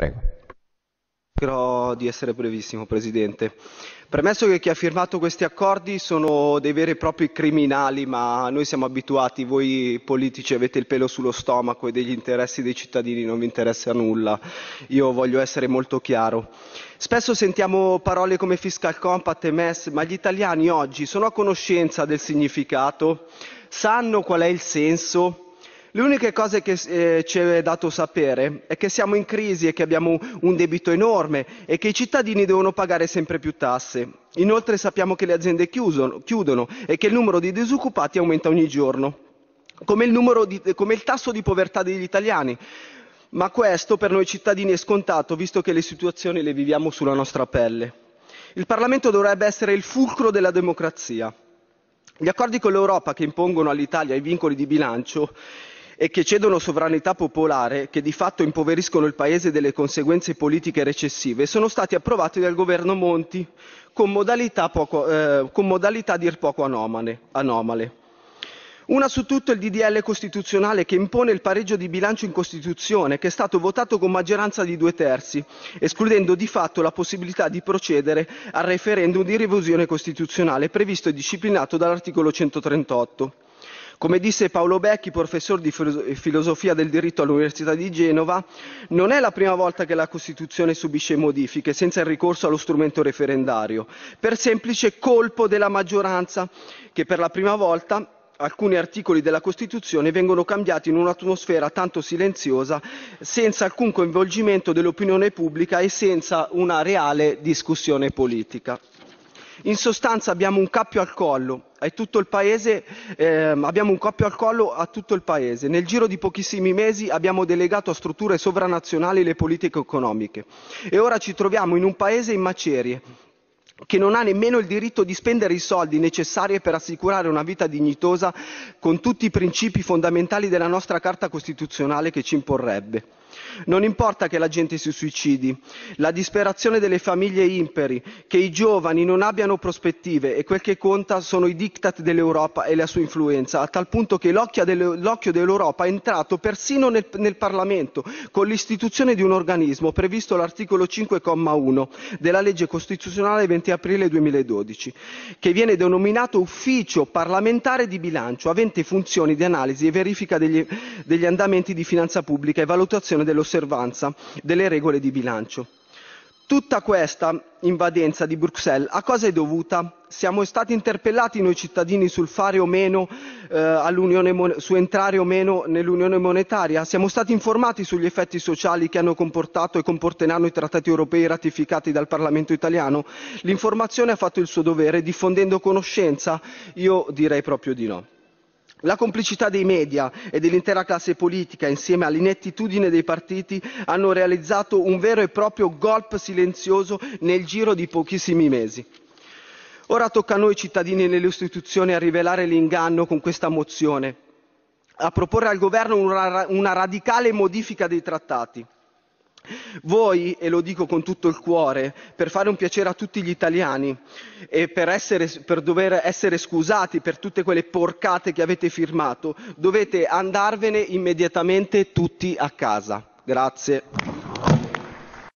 Prego. Cercherò di essere brevissimo, Presidente. Premesso che chi ha firmato questi accordi sono dei veri e propri criminali, ma noi siamo abituati, voi politici avete il pelo sullo stomaco e degli interessi dei cittadini non vi interessa nulla. Io voglio essere molto chiaro. Spesso sentiamo parole come fiscal compact e MES, ma gli italiani oggi sono a conoscenza del significato, sanno qual è il senso le uniche cose che eh, ci è dato sapere è che siamo in crisi e che abbiamo un debito enorme e che i cittadini devono pagare sempre più tasse. Inoltre sappiamo che le aziende chiudono, chiudono e che il numero di disoccupati aumenta ogni giorno, come il, di, come il tasso di povertà degli italiani. Ma questo per noi cittadini è scontato, visto che le situazioni le viviamo sulla nostra pelle. Il Parlamento dovrebbe essere il fulcro della democrazia. Gli accordi con l'Europa che impongono all'Italia i vincoli di bilancio e che cedono sovranità popolare, che di fatto impoveriscono il Paese delle conseguenze politiche recessive, sono stati approvati dal governo Monti con modalità, poco, eh, con modalità dir poco anomane, anomale. Una su tutto il DDL costituzionale che impone il pareggio di bilancio in Costituzione, che è stato votato con maggioranza di due terzi, escludendo di fatto la possibilità di procedere al referendum di revisione costituzionale previsto e disciplinato dall'articolo 138. Come disse Paolo Becchi, professore di filosofia del diritto all'Università di Genova, non è la prima volta che la Costituzione subisce modifiche senza il ricorso allo strumento referendario, per semplice colpo della maggioranza che per la prima volta alcuni articoli della Costituzione vengono cambiati in un'atmosfera tanto silenziosa, senza alcun coinvolgimento dell'opinione pubblica e senza una reale discussione politica. In sostanza abbiamo un cappio al collo e tutto il paese, ehm, abbiamo un cappio al collo a tutto il paese. Nel giro di pochissimi mesi abbiamo delegato a strutture sovranazionali le politiche economiche e ora ci troviamo in un paese in macerie che non ha nemmeno il diritto di spendere i soldi necessari per assicurare una vita dignitosa con tutti i principi fondamentali della nostra Carta Costituzionale che ci imporrebbe. Non importa che la gente si suicidi, la disperazione delle famiglie imperi, che i giovani non abbiano prospettive e quel che conta sono i diktat dell'Europa e la sua influenza, a tal punto che l'occhio dell'Europa è entrato persino nel, nel Parlamento con l'istituzione di un organismo previsto all'articolo 5,1 della legge costituzionale 20 aprile 2012, che viene denominato Ufficio parlamentare di bilancio, avente funzioni di analisi e verifica degli, degli andamenti di finanza pubblica e valutazione promozione dell'osservanza delle regole di bilancio. Tutta questa invadenza di Bruxelles a cosa è dovuta? Siamo stati interpellati noi cittadini sul fare o meno eh, mon- su entrare o meno nell'unione monetaria? Siamo stati informati sugli effetti sociali che hanno comportato e comporteranno i trattati europei ratificati dal Parlamento italiano? L'informazione ha fatto il suo dovere diffondendo conoscenza? Io direi proprio di no. La complicità dei media e dell'intera classe politica, insieme all'inettitudine dei partiti, hanno realizzato un vero e proprio golpe silenzioso nel giro di pochissimi mesi. Ora tocca a noi cittadini e nelle istituzioni a rivelare l'inganno con questa mozione, a proporre al governo una, radicale modifica dei trattati. Voi, e lo dico con tutto il cuore, per fare un piacere a tutti gli italiani e per, essere, per, dover essere scusati per tutte quelle porcate che avete firmato, dovete andarvene immediatamente tutti a casa. Grazie.